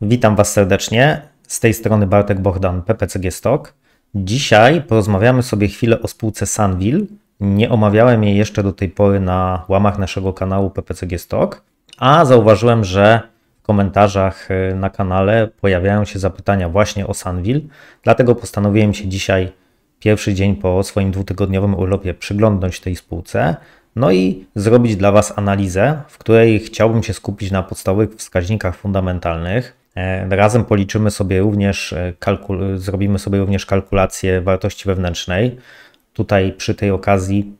Witam Was serdecznie. Z tej strony Bartek Bohdan, PPCG Stock. Dzisiaj porozmawiamy sobie chwilę o spółce Sanwil. Nie omawiałem jej jeszcze do tej pory na łamach naszego kanału PPCG Stock, a zauważyłem, że w komentarzach y, na kanale pojawiają się zapytania właśnie o Sanwil, dlatego postanowiłem się dzisiaj, pierwszy dzień po swoim dwutygodniowym urlopie, przyglądnąć tej spółce, no i zrobić dla Was analizę, w której chciałbym się skupić na podstawowych wskaźnikach fundamentalnych, E, razem policzymy sobie również, e, zrobimy sobie również kalkulację wartości wewnętrznej. Tutaj przy tej okazji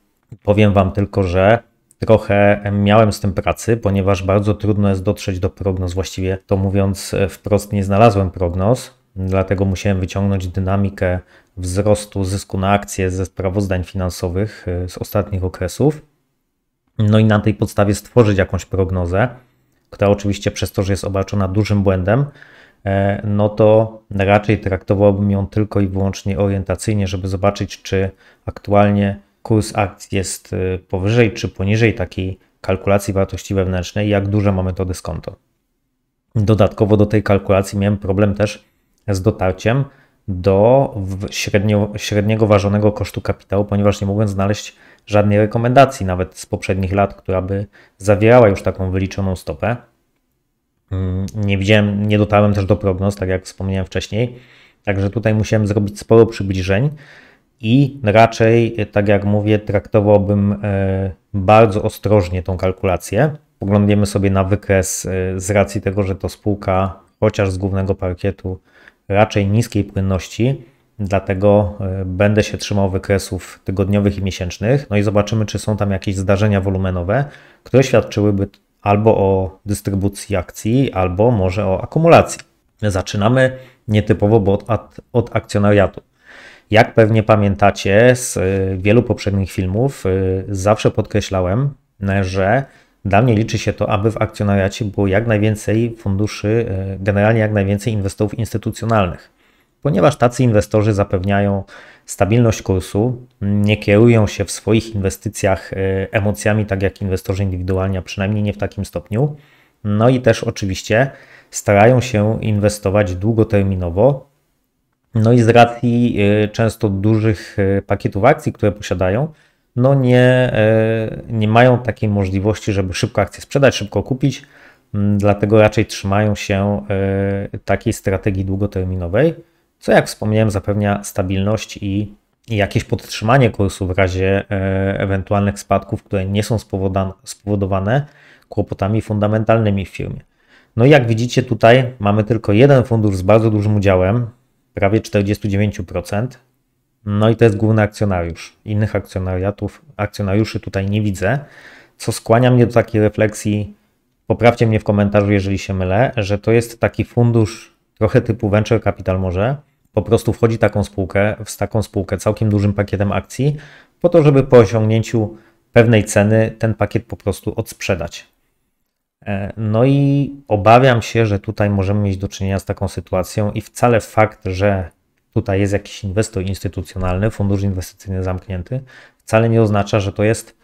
powiem Wam tylko, że trochę miałem z tym pracy, ponieważ bardzo trudno jest dotrzeć do prognoz. Właściwie to mówiąc e, wprost, nie znalazłem prognoz, dlatego musiałem wyciągnąć dynamikę wzrostu zysku na akcję ze sprawozdań finansowych z ostatnich okresów. No i na tej podstawie stworzyć jakąś prognozę która oczywiście przez to, że jest obarczona dużym błędem, e, no to raczej traktowałbym ją tylko i wyłącznie orientacyjnie, żeby zobaczyć, czy aktualnie kurs akcji jest e, powyżej czy poniżej takiej kalkulacji wartości wewnętrznej, jak duże mamy to dyskonto. Dodatkowo do tej kalkulacji miałem problem też z dotarciem do średnio, średniego ważonego kosztu kapitału, ponieważ nie mogłem znaleźć żadnej rekomendacji, nawet z poprzednich lat, która by zawierała już taką wyliczoną stopę. Mm, nie widziałem, nie dotarłem też do prognoz, tak jak wspomniałem wcześniej. Także tutaj musiałem zrobić sporo przybliżeń i raczej, tak jak mówię, traktowałbym e, bardzo ostrożnie tą kalkulację. Poglądniemy sobie na wykres e, z racji tego, że to spółka, chociaż z głównego parkietu, raczej niskiej płynności, dlatego e, będę się trzymał wykresów tygodniowych i miesięcznych. No i zobaczymy, czy są tam jakieś zdarzenia wolumenowe, które świadczyłyby albo o dystrybucji akcji, albo może o akumulacji. Zaczynamy nietypowo, bo od, od akcjonariatu. Jak pewnie pamiętacie z y, wielu poprzednich filmów, y, zawsze podkreślałem, y, że dla mnie liczy się to, aby w akcjonariacie było jak najwięcej funduszy, generalnie jak najwięcej inwestorów instytucjonalnych, ponieważ tacy inwestorzy zapewniają stabilność kursu, nie kierują się w swoich inwestycjach e, emocjami, tak jak inwestorzy indywidualni, a przynajmniej nie w takim stopniu. No i też oczywiście starają się inwestować długoterminowo. No i z racji e, często dużych e, pakietów akcji, które posiadają, no nie, nie mają takiej możliwości, żeby szybko akcję sprzedać, szybko kupić, dlatego raczej trzymają się takiej strategii długoterminowej co jak wspomniałem zapewnia stabilność i jakieś podtrzymanie kursu w razie e, ewentualnych spadków, które nie są spowodowane kłopotami fundamentalnymi w firmie. No i jak widzicie tutaj mamy tylko jeden fundusz z bardzo dużym udziałem, prawie 49%. No i to jest główny akcjonariusz. Innych akcjonariatów, akcjonariuszy tutaj nie widzę, co skłania mnie do takiej refleksji, poprawcie mnie w komentarzu, jeżeli się mylę, że to jest taki fundusz trochę typu venture capital może, po prostu wchodzi taką spółkę, w taką spółkę całkiem dużym pakietem akcji, po to, żeby po osiągnięciu pewnej ceny ten pakiet po prostu odsprzedać. E, no i obawiam się, że tutaj możemy mieć do czynienia z taką sytuacją i wcale fakt, że tutaj jest jakiś inwestor instytucjonalny, fundusz inwestycyjny zamknięty, wcale nie oznacza, że to jest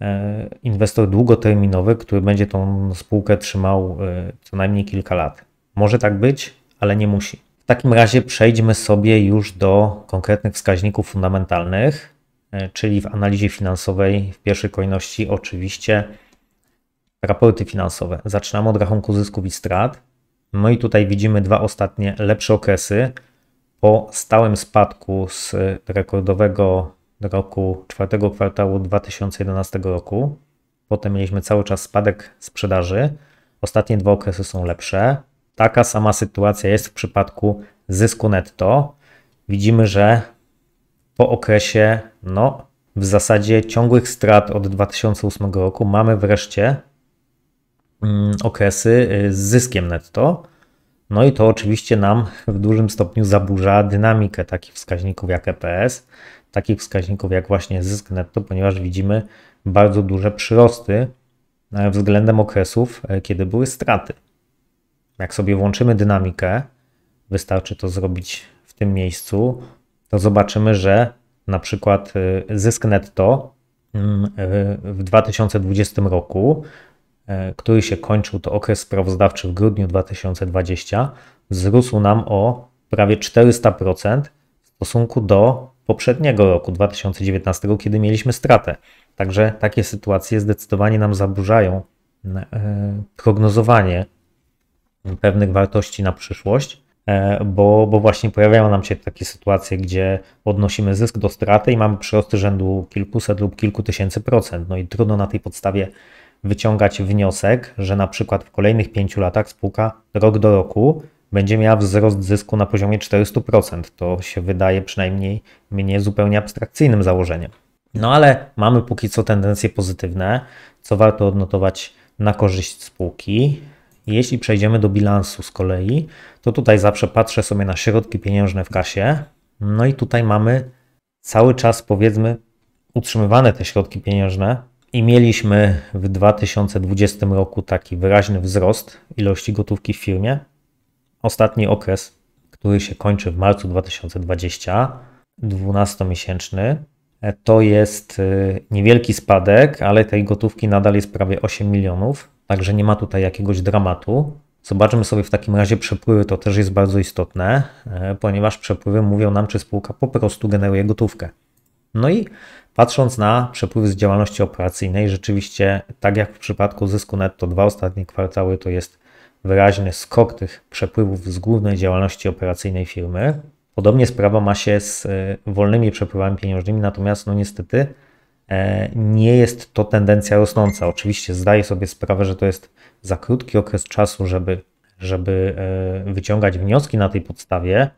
e, inwestor długoterminowy, który będzie tą spółkę trzymał e, co najmniej kilka lat. Może tak być, ale nie musi takim razie przejdźmy sobie już do konkretnych wskaźników fundamentalnych, e, czyli w analizie finansowej w pierwszej kolejności oczywiście raporty finansowe. Zaczynamy od rachunku zysków i strat. No i tutaj widzimy dwa ostatnie lepsze okresy. Po stałym spadku z rekordowego roku czwartego kwartału 2011 roku, potem mieliśmy cały czas spadek sprzedaży. Ostatnie dwa okresy są lepsze. Taka sama sytuacja jest w przypadku zysku netto. Widzimy, że po okresie no, w zasadzie ciągłych strat od 2008 roku mamy wreszcie mm, okresy y, z zyskiem netto. No i to oczywiście nam w dużym stopniu zaburza dynamikę takich wskaźników jak EPS, takich wskaźników jak właśnie zysk netto, ponieważ widzimy bardzo duże przyrosty e, względem okresów, e, kiedy były straty. Jak sobie włączymy dynamikę, wystarczy to zrobić w tym miejscu, to zobaczymy, że na przykład y, zysk netto mm, y, w 2020 roku, y, który się kończył, to okres sprawozdawczy w grudniu 2020, wzrósł nam o prawie 400% w stosunku do poprzedniego roku 2019, kiedy mieliśmy stratę. Także takie sytuacje zdecydowanie nam zaburzają prognozowanie pewnych wartości na przyszłość, e, bo, bo właśnie pojawiają nam się takie sytuacje, gdzie odnosimy zysk do straty i mamy przyrosty rzędu kilkuset lub kilku tysięcy procent. No i trudno na tej podstawie wyciągać wniosek, że na przykład w kolejnych pięciu latach spółka rok do roku będzie miała wzrost zysku na poziomie 400%. To się wydaje przynajmniej mnie zupełnie abstrakcyjnym założeniem. No ale mamy póki co tendencje pozytywne, co warto odnotować na korzyść spółki. Jeśli przejdziemy do bilansu z kolei, to tutaj zawsze patrzę sobie na środki pieniężne w kasie. No i tutaj mamy cały czas powiedzmy utrzymywane te środki pieniężne i mieliśmy w 2020 roku taki wyraźny wzrost ilości gotówki w firmie. Ostatni okres, który się kończy w marcu 2020, 12-miesięczny, to jest y, niewielki spadek, ale tej gotówki nadal jest prawie 8 milionów także nie ma tutaj jakiegoś dramatu. Zobaczmy sobie w takim razie przepływy, to też jest bardzo istotne, e, ponieważ przepływy mówią nam, czy spółka po prostu generuje gotówkę. No i patrząc na przepływy z działalności operacyjnej, rzeczywiście, tak jak w przypadku zysku netto, dwa ostatnie kwartały to jest wyraźny skok tych przepływów z głównej działalności operacyjnej firmy. Podobnie sprawa ma się z e, wolnymi przepływami pieniężnymi, natomiast no niestety E, nie jest to tendencja rosnąca. Oczywiście zdaję sobie sprawę, że to jest za krótki okres czasu, żeby, żeby e, wyciągać wnioski na tej podstawie,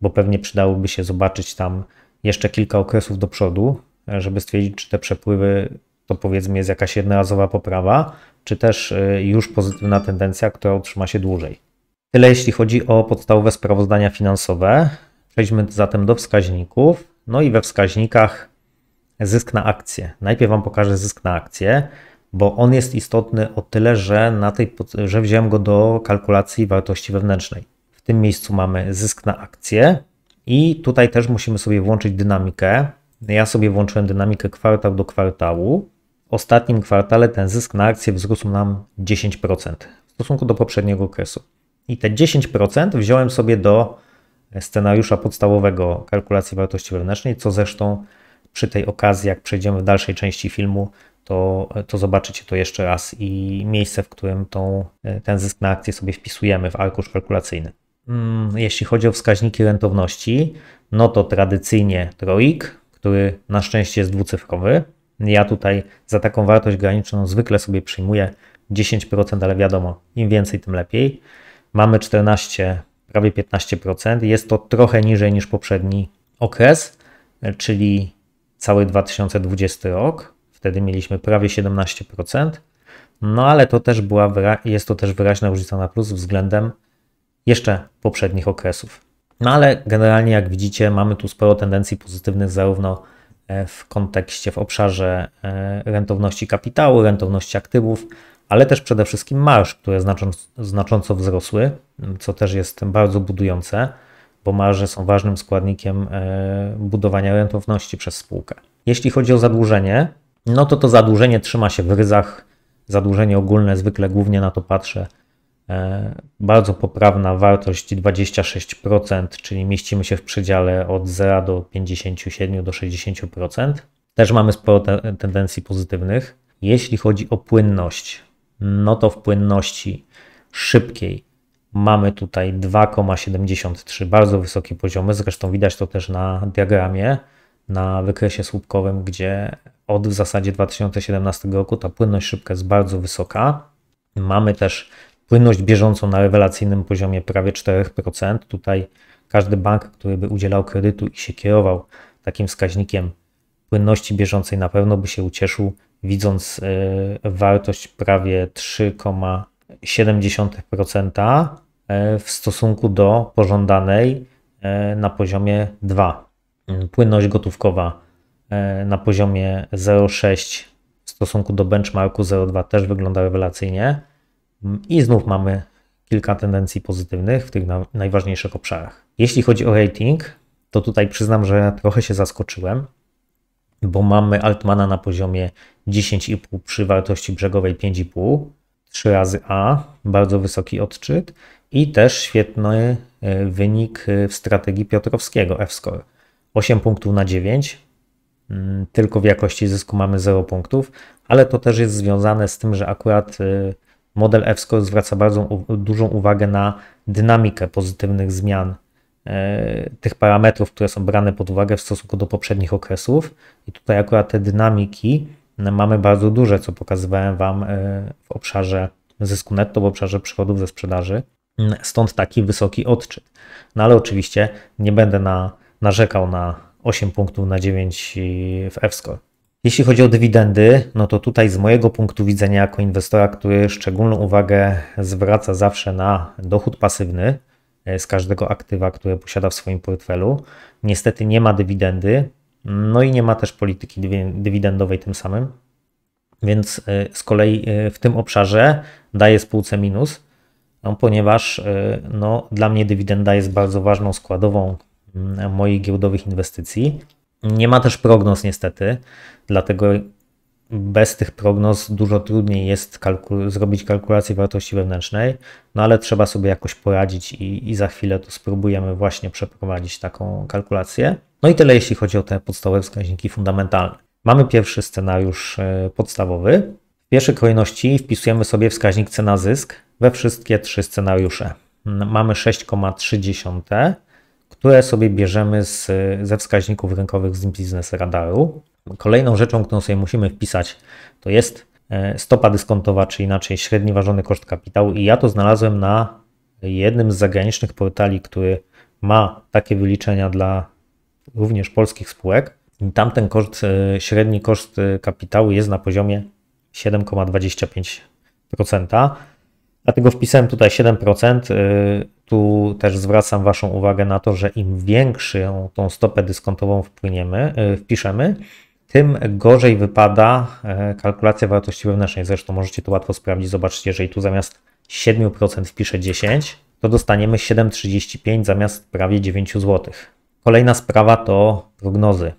bo pewnie przydałoby się zobaczyć tam jeszcze kilka okresów do przodu, e, żeby stwierdzić, czy te przepływy to powiedzmy jest jakaś jednorazowa poprawa, czy też już pozytywna tendencja, która utrzyma się dłużej. Tyle jeśli chodzi o podstawowe sprawozdania finansowe. Przejdźmy zatem do wskaźników. No i we wskaźnikach zysk na akcję. Najpierw Wam pokażę zysk na akcję, bo on jest istotny o tyle, że, na tej, że wziąłem go do kalkulacji wartości wewnętrznej. W tym miejscu mamy zysk na akcję i tutaj też musimy sobie włączyć dynamikę. Ja sobie włączyłem dynamikę kwartał do kwartału. W ostatnim kwartale ten zysk na akcję wzrósł nam 10% w stosunku do poprzedniego okresu. I te 10% wziąłem sobie do scenariusza podstawowego kalkulacji wartości wewnętrznej, co zresztą przy tej okazji, jak przejdziemy w dalszej części filmu, to, to zobaczycie to jeszcze raz i miejsce, w którym tą, e, ten zysk na akcję sobie wpisujemy w arkusz kalkulacyjny. Mm, jeśli chodzi o wskaźniki rentowności, no to tradycyjnie troik, który na szczęście jest dwucyfrowy. Ja tutaj za taką wartość graniczną zwykle sobie przyjmuję 10%, ale wiadomo, im więcej, tym lepiej. Mamy 14, prawie 15%. Jest to trochę niżej niż poprzedni okres, czyli cały 2020 rok. Wtedy mieliśmy prawie 17%. No ale to też była, jest to też wyraźna różnica na plus względem jeszcze poprzednich okresów. No ale generalnie, jak widzicie, mamy tu sporo tendencji pozytywnych, zarówno e, w kontekście, w obszarze e, rentowności kapitału, rentowności aktywów, ale też przede wszystkim marsz, które znacząco, znacząco wzrosły, co też jest bardzo budujące bo marże są ważnym składnikiem e, budowania rentowności przez spółkę. Jeśli chodzi o zadłużenie, no to to zadłużenie trzyma się w ryzach. Zadłużenie ogólne, zwykle głównie na to patrzę. E, bardzo poprawna wartość 26%, czyli mieścimy się w przedziale od 0 do 57 do 60%. Też mamy sporo te tendencji pozytywnych. Jeśli chodzi o płynność, no to w płynności szybkiej mamy tutaj 2,73, bardzo wysokie poziomy, zresztą widać to też na diagramie, na wykresie słupkowym, gdzie od w zasadzie 2017 roku ta płynność szybka jest bardzo wysoka. Mamy też płynność bieżącą na rewelacyjnym poziomie prawie 4%. Tutaj każdy bank, który by udzielał kredytu i się kierował takim wskaźnikiem płynności bieżącej, na pewno by się ucieszył, widząc y, wartość prawie 3, 0,7% e, w stosunku do pożądanej e, na poziomie 2. Mm, płynność gotówkowa e, na poziomie 0,6 w stosunku do benchmarku 0,2 też wygląda rewelacyjnie. Mm, I znów mamy kilka tendencji pozytywnych w tych najważniejszych obszarach. Jeśli chodzi o rating, to tutaj przyznam, że trochę się zaskoczyłem, bo mamy Altmana na poziomie 10,5 przy wartości brzegowej 5,5 3 razy A, bardzo wysoki odczyt i też świetny e, wynik e, w strategii Piotrowskiego, F-score. 8 punktów na 9, mm, tylko w jakości zysku mamy 0 punktów, ale to też jest związane z tym, że akurat e, model F-score zwraca bardzo dużą uwagę na dynamikę pozytywnych zmian tych parametrów, które są brane pod uwagę w stosunku do poprzednich okresów. I tutaj akurat te dynamiki mamy bardzo duże, co pokazywałem Wam e, w obszarze zysku netto, w obszarze przychodów ze sprzedaży. Stąd taki wysoki odczyt. No ale oczywiście nie będę na, narzekał na 8 punktów na 9 w EFSCO. Jeśli chodzi o dywidendy, no to tutaj z mojego punktu widzenia, jako inwestora, który szczególną uwagę zwraca zawsze na dochód pasywny e, z każdego aktywa, które posiada w swoim portfelu, niestety nie ma dywidendy, no i nie ma też polityki dywidendowej tym samym, więc y, z kolei y, w tym obszarze daje spółce minus, no, ponieważ y, no, dla mnie dywidenda jest bardzo ważną składową mm, moich giełdowych inwestycji. Nie ma też prognoz niestety, dlatego bez tych prognoz dużo trudniej jest kalku zrobić kalkulację wartości wewnętrznej, no ale trzeba sobie jakoś poradzić i, i za chwilę to spróbujemy właśnie przeprowadzić taką kalkulację. No i tyle jeśli chodzi o te podstawowe wskaźniki fundamentalne. Mamy pierwszy scenariusz e, podstawowy. W pierwszej kolejności wpisujemy sobie wskaźnik cena zysk we wszystkie trzy scenariusze. Mamy 6,3, które sobie bierzemy z, ze wskaźników rynkowych z biznes Radaru. Kolejną rzeczą, którą sobie musimy wpisać, to jest e, stopa dyskontowa, czy inaczej średni ważony koszt kapitału. I ja to znalazłem na jednym z zagranicznych portali, który ma takie wyliczenia dla również polskich spółek. I tamten koszt, e, średni koszt e, kapitału jest na poziomie 7,25%. Dlatego wpisałem tutaj 7%. Tu też zwracam Waszą uwagę na to, że im większą tą stopę dyskontową wpłyniemy, wpiszemy, tym gorzej wypada e, kalkulacja wartości wewnętrznej. Zresztą możecie to łatwo sprawdzić. Zobaczcie, jeżeli tu zamiast 7% wpiszę 10, to dostaniemy 7,35 zamiast prawie 9 zł. Kolejna sprawa to prognozy.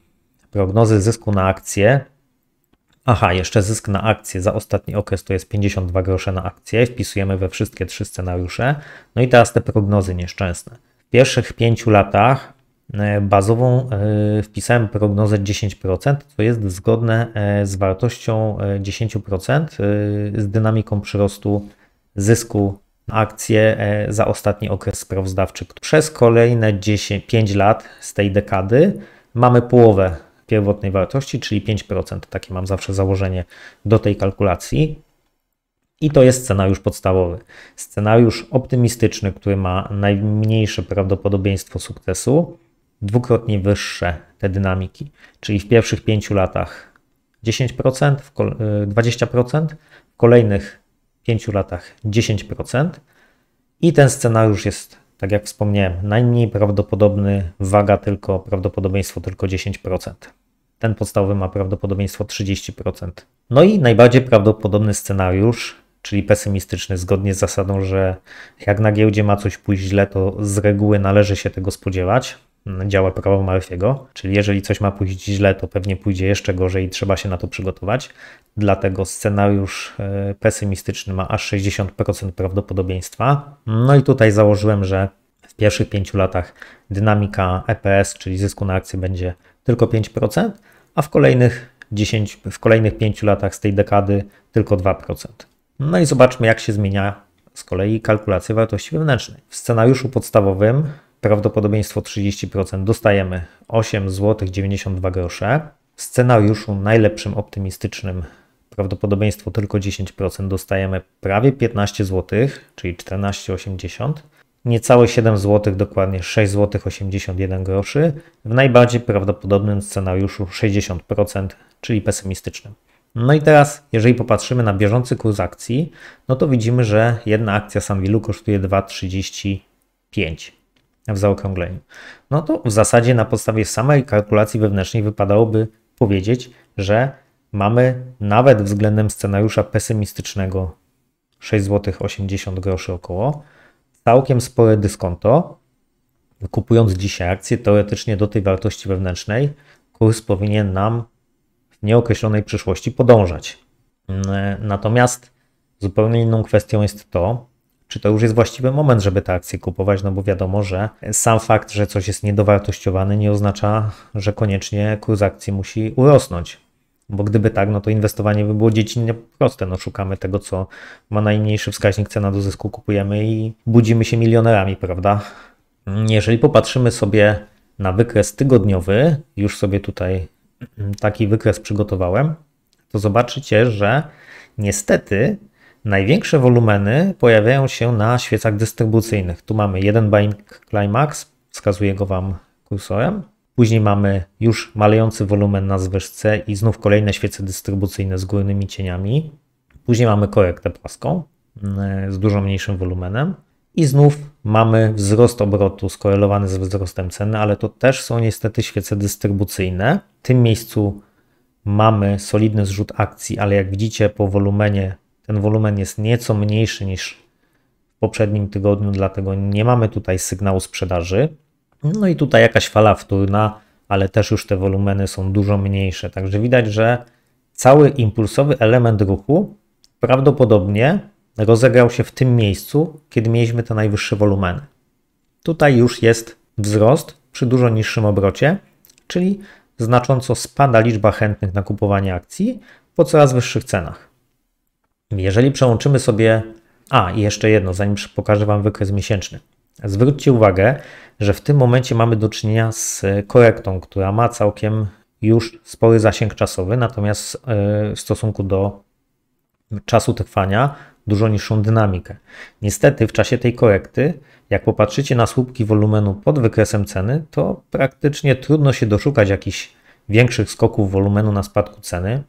Prognozy zysku na akcję. Aha, jeszcze zysk na akcję za ostatni okres to jest 52 grosze na akcję. Wpisujemy we wszystkie trzy scenariusze. No i teraz te prognozy nieszczęsne. W pierwszych 5 latach E, bazową e, wpisałem prognozę 10%, co jest zgodne e, z wartością 10%, z dynamiką przyrostu zysku akcje za ostatni okres sprawozdawczy. Przez kolejne 10, 5 lat z tej dekady mamy połowę pierwotnej wartości, czyli 5%. Takie mam zawsze założenie do tej kalkulacji. I to jest scenariusz podstawowy. Scenariusz optymistyczny, który ma najmniejsze prawdopodobieństwo sukcesu, dwukrotnie wyższe te dynamiki, czyli w pierwszych 5 latach 10%, w 20%, y, w kolejnych 5 latach 10%. I ten scenariusz jest, tak jak wspomniałem, najmniej prawdopodobny, waga tylko, prawdopodobieństwo tylko 10%. Ten podstawowy ma prawdopodobieństwo 30%. No i najbardziej prawdopodobny scenariusz, czyli pesymistyczny, zgodnie z zasadą, że jak na giełdzie ma coś pójść źle, to z reguły należy się tego spodziewać działa prawo Murphy'ego, czyli jeżeli coś ma pójść źle, to pewnie pójdzie jeszcze gorzej i trzeba się na to przygotować. Dlatego scenariusz e, pesymistyczny ma aż 60% prawdopodobieństwa. No i tutaj założyłem, że w pierwszych 5 latach dynamika EPS, czyli zysku na akcję, będzie tylko 5%, a w kolejnych 10, w kolejnych 5 latach z tej dekady tylko 2%. No i zobaczmy, jak się zmienia z kolei kalkulacja wartości wewnętrznej. W scenariuszu podstawowym prawdopodobieństwo 30%, dostajemy 8 zł 92 W scenariuszu najlepszym optymistycznym prawdopodobieństwo tylko 10%, dostajemy prawie 15 zł, czyli 14,80. Niecałe 7 zł, dokładnie 6,81 zł 81 groszy. W najbardziej prawdopodobnym scenariuszu 60%, czyli pesymistycznym. No i teraz, jeżeli popatrzymy na bieżący kurs akcji, no to widzimy, że jedna akcja Sanwilu kosztuje 2,35 w zaokrągleniu. No to w zasadzie na podstawie samej kalkulacji wewnętrznej wypadałoby powiedzieć, że mamy nawet względem scenariusza pesymistycznego 6 zł 80 groszy około całkiem spore dyskonto. Kupując dzisiaj akcje, teoretycznie do tej wartości wewnętrznej kurs powinien nam w nieokreślonej przyszłości podążać. Natomiast zupełnie inną kwestią jest to, czy to już jest właściwy moment, żeby te akcje kupować, no bo wiadomo, że sam fakt, że coś jest niedowartościowane nie oznacza, że koniecznie kurs akcji musi urosnąć. Bo gdyby tak, no to inwestowanie by było dziecinnie proste. No szukamy tego, co ma najmniejszy wskaźnik cena do zysku, kupujemy i budzimy się milionerami, prawda? Jeżeli popatrzymy sobie na wykres tygodniowy, już sobie tutaj taki wykres przygotowałem, to zobaczycie, że niestety Największe wolumeny pojawiają się na świecach dystrybucyjnych. Tu mamy jeden Bank Climax, wskazuję go Wam kursorem. Później mamy już malejący wolumen na zwyżce i znów kolejne świece dystrybucyjne z górnymi cieniami. Później mamy korektę płaską mm, z dużo mniejszym wolumenem. I znów mamy wzrost obrotu skorelowany z wzrostem ceny, ale to też są niestety świece dystrybucyjne. W tym miejscu mamy solidny zrzut akcji, ale jak widzicie po wolumenie ten wolumen jest nieco mniejszy niż w poprzednim tygodniu, dlatego nie mamy tutaj sygnału sprzedaży. No i tutaj jakaś fala wtórna, ale też już te wolumeny są dużo mniejsze. Także widać, że cały impulsowy element ruchu prawdopodobnie rozegrał się w tym miejscu, kiedy mieliśmy te najwyższe wolumeny. Tutaj już jest wzrost przy dużo niższym obrocie, czyli znacząco spada liczba chętnych na kupowanie akcji po coraz wyższych cenach. Jeżeli przełączymy sobie. A, i jeszcze jedno, zanim pokażę Wam wykres miesięczny. Zwróćcie uwagę, że w tym momencie mamy do czynienia z korektą, która ma całkiem już spory zasięg czasowy, natomiast e, w stosunku do czasu trwania dużo niższą dynamikę. Niestety w czasie tej korekty, jak popatrzycie na słupki wolumenu pod wykresem ceny, to praktycznie trudno się doszukać jakichś większych skoków wolumenu na spadku ceny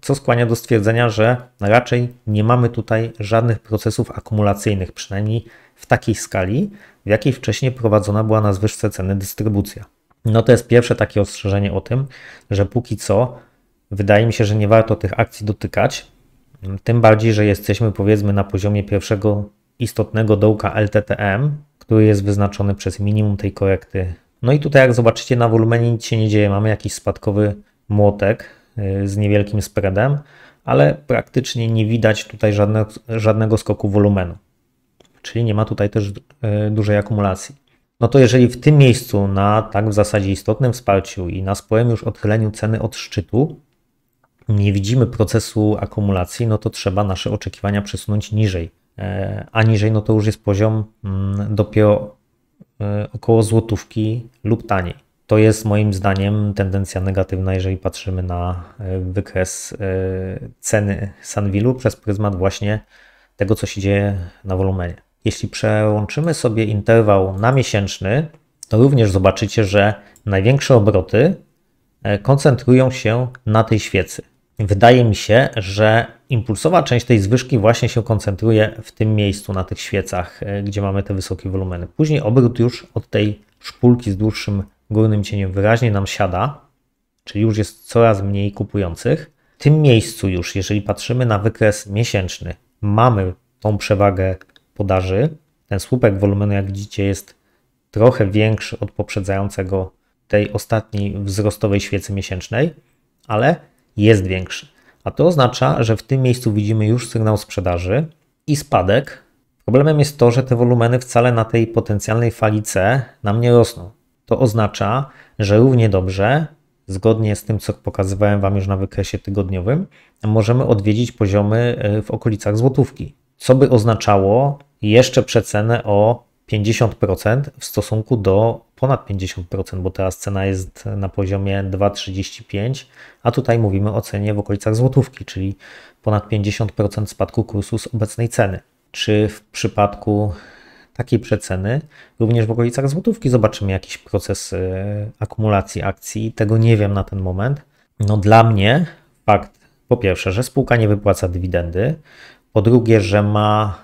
co skłania do stwierdzenia, że raczej nie mamy tutaj żadnych procesów akumulacyjnych, przynajmniej w takiej skali, w jakiej wcześniej prowadzona była na zwyżce ceny dystrybucja. No to jest pierwsze takie ostrzeżenie o tym, że póki co wydaje mi się, że nie warto tych akcji dotykać, tym bardziej, że jesteśmy powiedzmy na poziomie pierwszego istotnego dołka LTTM, który jest wyznaczony przez minimum tej korekty. No i tutaj jak zobaczycie na wolumenie nic się nie dzieje, mamy jakiś spadkowy młotek, z niewielkim spreadem, ale praktycznie nie widać tutaj żadnego skoku wolumenu, czyli nie ma tutaj też e, dużej akumulacji. No to jeżeli w tym miejscu na tak w zasadzie istotnym wsparciu i na sporym już odchyleniu ceny od szczytu nie widzimy procesu akumulacji, no to trzeba nasze oczekiwania przesunąć niżej. E, a niżej no to już jest poziom mm, dopiero e, około złotówki lub taniej. To jest moim zdaniem tendencja negatywna, jeżeli patrzymy na e, wykres e, ceny Sanwilu przez pryzmat właśnie tego, co się dzieje na wolumenie. Jeśli przełączymy sobie interwał na miesięczny, to również zobaczycie, że największe obroty e, koncentrują się na tej świecy. Wydaje mi się, że impulsowa część tej zwyżki właśnie się koncentruje w tym miejscu, na tych świecach, gdzie mamy te wysokie wolumeny. Później obrót już od tej szpulki z dłuższym górnym cieniem wyraźnie nam siada, czyli już jest coraz mniej kupujących. W tym miejscu już, jeżeli patrzymy na wykres miesięczny, mamy tą przewagę podaży. Ten słupek wolumenu, jak widzicie, jest trochę większy od poprzedzającego tej ostatniej wzrostowej świecy miesięcznej, ale jest większy. A to oznacza, że w tym miejscu widzimy już sygnał sprzedaży i spadek. Problemem jest to, że te wolumeny wcale na tej potencjalnej fali C nam nie rosną to oznacza, że równie dobrze, zgodnie z tym, co pokazywałem Wam już na wykresie tygodniowym, możemy odwiedzić poziomy e, w okolicach złotówki, co by oznaczało jeszcze przecenę o 50% w stosunku do ponad 50%, bo teraz cena jest na poziomie 2,35, a tutaj mówimy o cenie w okolicach złotówki, czyli ponad 50% spadku kursu z obecnej ceny. Czy w przypadku takiej przeceny, również w okolicach złotówki zobaczymy jakiś proces y, akumulacji akcji. Tego nie wiem na ten moment. No dla mnie fakt po pierwsze, że spółka nie wypłaca dywidendy, po drugie, że ma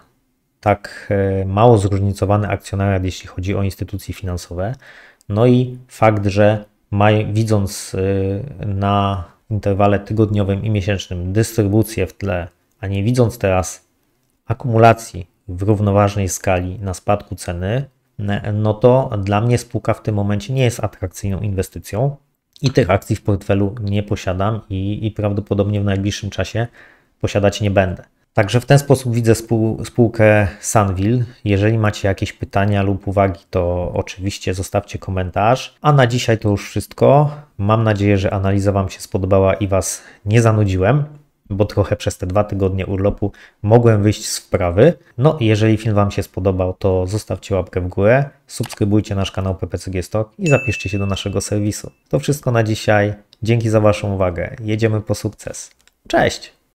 tak y, mało zróżnicowany akcjonariat, jeśli chodzi o instytucje finansowe, no i fakt, że widząc y, na interwale tygodniowym i miesięcznym dystrybucję w tle, a nie widząc teraz akumulacji w równoważnej skali na spadku ceny, no to dla mnie spółka w tym momencie nie jest atrakcyjną inwestycją i tych akcji w portfelu nie posiadam i, i prawdopodobnie w najbliższym czasie posiadać nie będę. Także w ten sposób widzę spół, spółkę Sanwil. Jeżeli macie jakieś pytania lub uwagi, to oczywiście zostawcie komentarz. A na dzisiaj to już wszystko. Mam nadzieję, że analiza Wam się spodobała i Was nie zanudziłem bo trochę przez te dwa tygodnie urlopu mogłem wyjść z wprawy. No i jeżeli film Wam się spodobał, to zostawcie łapkę w górę, subskrybujcie nasz kanał PPCG Stock i zapiszcie się do naszego serwisu. To wszystko na dzisiaj. Dzięki za Waszą uwagę. Jedziemy po sukces. Cześć!